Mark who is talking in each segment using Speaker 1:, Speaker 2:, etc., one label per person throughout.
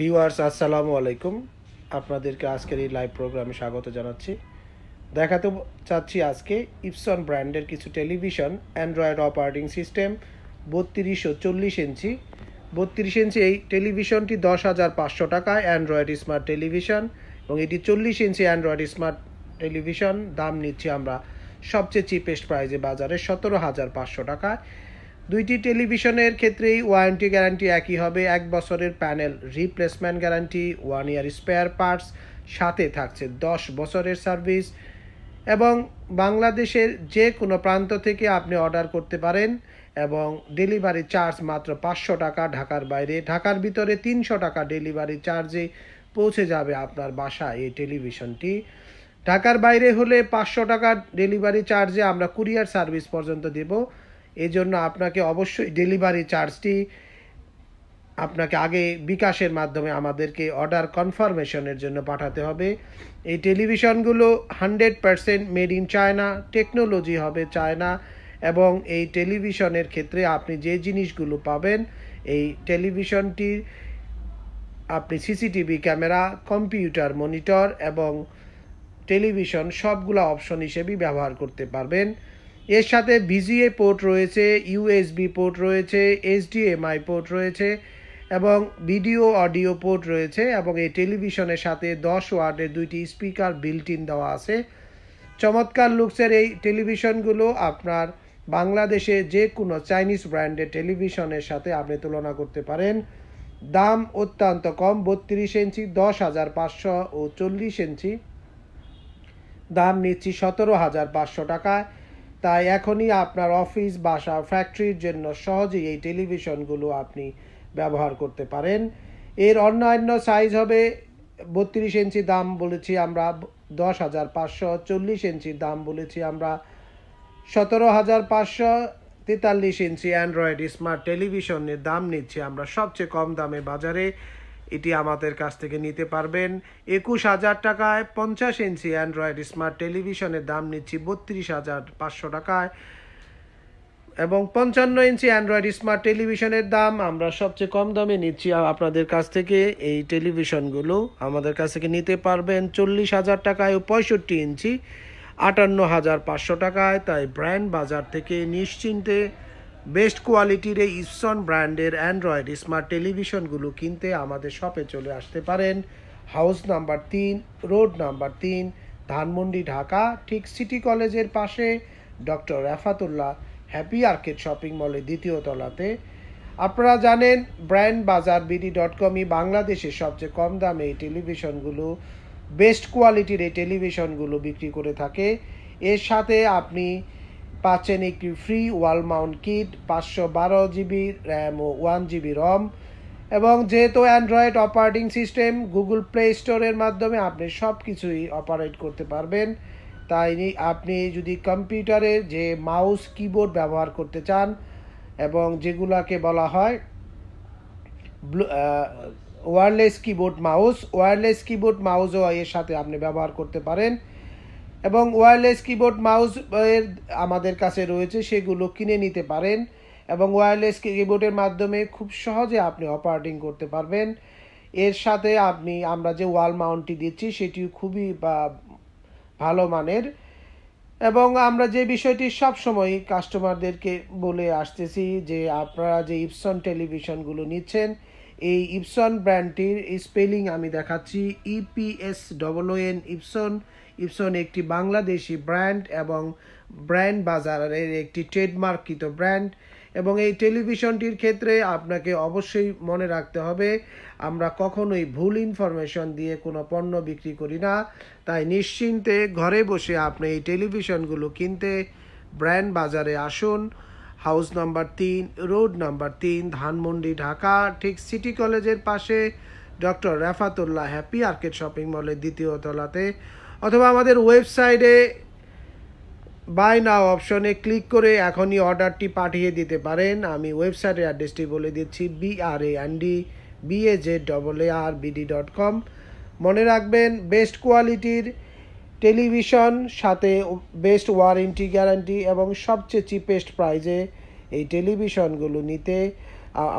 Speaker 1: viewers আসসালামু আলাইকুম আপনাদেরকে আজকের এই লাইভ প্রোগ্রামে স্বাগত জানাচ্ছি দেখাতে চাচ্ছি আজকে ইপসন ব্র্যান্ডের কিছু টেলিভিশন অ্যান্ড্রয়েড অপারেটিং সিস্টেম বত্রিশশো চল্লিশ ইঞ্চি বত্রিশ ইঞ্চি এই টেলিভিশনটি দশ হাজার পাঁচশো টাকায় অ্যান্ড্রয়েড স্মার্ট টেলিভিশন এবং এটি চল্লিশ ইঞ্চি অ্যান্ড্রয়েড স্মার্ট টেলিভিশন দাম নিচ্ছি আমরা সবচেয়ে চিপেস্ট প্রাইজে বাজারে সতেরো হাজার পাঁচশো টাকায় দুইটি টেলিভিশনের ক্ষেত্রেই ওয়ারেন্টি গ্যারান্টি একই হবে এক বছরের panel replacement guarantee one year spare parts সাথে থাকছে দশ বছরের সার্ভিস এবং বাংলাদেশের যে কোনো প্রান্ত থেকে আপনি অর্ডার করতে পারেন এবং ডেলিভারি চার্জ মাত্র পাঁচশো টাকা ঢাকার বাইরে ঢাকার ভিতরে তিনশো টাকা ডেলিভারি চার্জে পৌঁছে যাবে আপনার বাসা এই টেলিভিশনটি ঢাকার বাইরে হলে পাঁচশো টাকা ডেলিভারি চার্জে আমরা কুরিয়ার সার্ভিস পর্যন্ত দেবো এজন্য আপনাকে অবশ্যই ডেলিভারি চার্জটি আপনাকে আগে বিকাশের মাধ্যমে আমাদেরকে অর্ডার কনফার্মেশনের জন্য পাঠাতে হবে এই টেলিভিশনগুলো hundred percent made in China technology হবে চায়না এবং এই টেলিভিশনের ক্ষেত্রে আপনি যে জিনিসগুলো পাবেন এই টেলিভিশনটির আপনি সিসিটিভি ক্যামেরা কম্পিউটার মনিটর এবং টেলিভিশন সবগুলো অপশন হিসেবেই ব্যবহার করতে পারবেন এর সাথে ভিজিএ পোর্ট রয়েছে ইউএসবি পোর্ট রয়েছে এইচডিএমআই পোর্ট রয়েছে এবং ভিডিও অডিও পোর্ট রয়েছে এবং এই টেলিভিশনের সাথে দশ ওয়ার্ডের দুইটি স্পিকার বিল্টিন দেওয়া আছে চমৎকার লুকসের এই টেলিভিশনগুলো আপনার বাংলাদেশে যে কোনো চাইনিজ ব্র্যান্ডের টেলিভিশনের সাথে আপনি তুলনা করতে পারেন দাম অত্যন্ত কম বত্রিশ ইঞ্চি দশ হাজার পাঁচশো ও চল্লিশ ইঞ্চি দাম নিচ্ছি সতেরো হাজার পাঁচশো টাকায় তাই এখনই আপনার অফিস বাসা ফ্যাক্টরির জন্য সহজেই এই টেলিভিশনগুলো আপনি ব্যবহার করতে পারেন এর অন্যান্য সাইজ হবে বত্রিশ ইঞ্চি দাম বলেছি আমরা দশ হাজার পাঁচশো চল্লিশ ইঞ্চির দাম বলেছি আমরা সতেরো হাজার পাঁচশো তেতাল্লিশ ইঞ্চি অ্যান্ড্রয়েড স্মার্ট টেলিভিশনের দাম নিচ্ছি আমরা সবচেয়ে কম দামে বাজারে এটি আমাদের কাছ থেকে নিতে পারবেন একুশ হাজার টাকায় পঞ্চাশ ইঞ্চি অ্যান্ড্রয়েড স্মার্ট টেলিভিশনের দাম নিচ্ছি বত্রিশ হাজার পাঁচশো টাকায় এবং পঞ্চান্ন ইঞ্চি অ্যান্ড্রয়েড স্মার্ট টেলিভিশনের দাম আমরা সবচেয়ে কম দামে নিচ্ছি আপনাদের কাছ থেকে এই টেলিভিশনগুলো আমাদের কাছ থেকে নিতে পারবেন চল্লিশ হাজার টাকায় ও পঁয়ষট্টি ইঞ্চি আটান্ন হাজার পাঁচশো টাকায় তাই ব্র্যান্ড বাজার থেকে নিশ্চিন্তে বেস্ট কোয়ালিটির এই ইপসন ব্র্যান্ডের অ্যান্ড্রয়েড স্মার্ট টেলিভিশনগুলো কিনতে আমাদের শপে চলে আসতে পারেন হাউস নাম্বার তিন রোড নাম্বার তিন ধানমন্ডি ঢাকা ঠিক সিটি কলেজের পাশে doctor Rafatullah Happy Arcade shopping মলের দ্বিতীয় তলাতে আপনারা জানেন ব্র্যান্ড বাজার বিডি ডট কমই বাংলাদেশের সবচেয়ে কম দামে এই টেলিভিশনগুলো বেস্ট কোয়ালিটির এই টেলিভিশনগুলো বিক্রি করে থাকে এর সাথে আপনি পাচ্ছেন একটি ফ্রি ওয়াল মাউন্ট কিট পাঁচশো বারো জিবি র্যাম ও ওয়ান জিবি রম এবং যেহেতু Android operating system Google Play স্টোরের মাধ্যমে আপনি সব কিছুই অপারেট করতে পারবেন তাই আপনি যদি কম্পিউটারের যে মাউস কিবোর্ড ব্যবহার করতে চান এবং যেগুলাকে বলা হয় wireless keyboard mouse wireless keyboard মাউসও এর সাথে আপনি ব্যবহার করতে পারেন এবং ওয়ারলেস কিবোর্ড মাউস এর আমাদের কাছে রয়েছে সেগুলো কিনে নিতে পারেন এবং ওয়্যারলেস কিবোর্ডের মাধ্যমে খুব সহজে আপনি অপারেটিং করতে পারবেন এর সাথে আপনি আমরা যে ওয়াল মাউন্টটি দিচ্ছি সেটিও খুবই ভালো মানের এবং আমরা যে বিষয়টি সবসময় কাস্টমারদেরকে বলে আসতেছি যে আপনারা যে ইপসন টেলিভিশনগুলো নিচ্ছেন এই ইপসন ব্র্যান্ডটির স্পেলিং আমি দেখাচ্ছি E P S double N Epson Epson একটি বাংলাদেশি ব্র্যান্ড এবং ব্র্যান্ড বাজারের একটি ট্রেডমার্কিত ব্র্যান্ড এবং এই টেলিভিশনটির ক্ষেত্রে আপনাকে অবশ্যই মনে রাখতে হবে আমরা কখনোই ভুল ইনফরমেশন দিয়ে কোনো পণ্য বিক্রি করি না তাই নিশ্চিন্তে ঘরে বসে আপনি এই টেলিভিশনগুলো কিনতে ব্র্যান্ড বাজারে আসুন হাউস নাম্বার তিন রোড নাম্বার তিন ধানমন্ডি ঢাকা ঠিক সিটি কলেজের পাশে doctor Refatullah Happy Arcade shopping মলের দ্বিতীয় তলাতে অথবা আমাদের ওয়েবসাইটে বাই নাও অপশনে ক্লিক করে এখনই অর্ডারটি পাঠিয়ে দিতে পারেন আমি ওয়েবসাইটের অ্যাড্রেসটি বলে দিচ্ছি B R A N D B A Z double A R BD dot com মনে রাখবেন বেস্ট কোয়ালিটির টেলিভিশন সাথে বেস্ট ওয়ারেন্টি গ্যারান্টি এবং সবচেয়ে চিপেস্ট প্রাইজে এই টেলিভিশনগুলো নিতে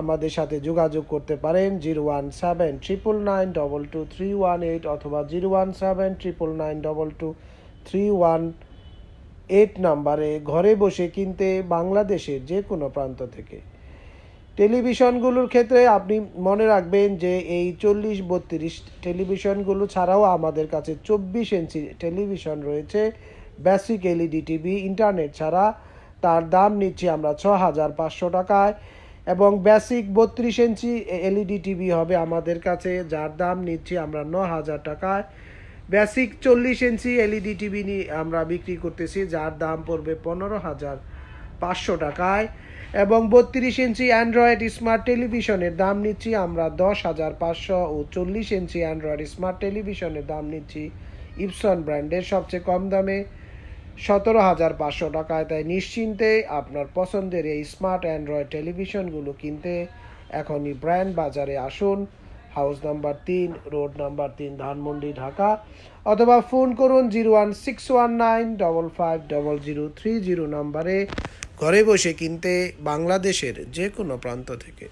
Speaker 1: আমাদের সাথে যোগাযোগ করতে পারেন zero one seven triple nine double two three one eight অথবা zero one seven triple nine double two three one eight নাম্বারে ঘরে বসে কিনতে বাংলাদেশের যে কোনো প্রান্ত থেকে টেলিভিশনগুলোর ক্ষেত্রে আপনি মনে রাখবেন যে এই চল্লিশ বত্রিশ টেলিভিশনগুলো ছাড়াও আমাদের কাছে চব্বিশ ইঞ্চি টেলিভিশন রয়েছে বেসিক এলইডি টিভি ইন্টারনেট ছাড়া তার দাম নিচ্ছি আমরা ছ হাজার পাঁচশো টাকায় এবং বেসিক বত্রিশ ইঞ্চি এলইডি টিভি হবে আমাদের কাছে যার দাম নিচ্ছি আমরা ন হাজার টাকায় বেসিক চল্লিশ ইঞ্চি এলইডি টিভি আমরা বিক্রি করতেছি যার দাম পড়বে পনেরো হাজার পাঁচশো টাকায় এবং বত্রিশ ইঞ্চি অ্যান্ড্রয়েড স্মার্ট টেলিভিশনের দাম নিচ্ছি আমরা দশ হাজার পাঁচশো ও চল্লিশ ইঞ্চি অ্যান্ড্রয়েড স্মার্ট টেলিভিশনের দাম নিচ্ছি ইপসন ব্র্যান্ডের সবচেয়ে কম দামে সতেরো হাজার পাঁচশো টাকায় তাই নিশ্চিন্তে আপনার পছন্দের এই স্মার্ট অ্যান্ড্রয়েড টেলিভিশনগুলো কিনতে এখনই ব্র্যান্ড বাজারে আসুন হাউস নাম্বার তিন রোড নাম্বার তিন ধানমন্ডি ঢাকা অথবা ফোন করুন zero one six one nine double five double zero three zero নাম্বারে ঘরে বসে কিনতে বাংলাদেশের যে কোনো প্রান্ত থেকে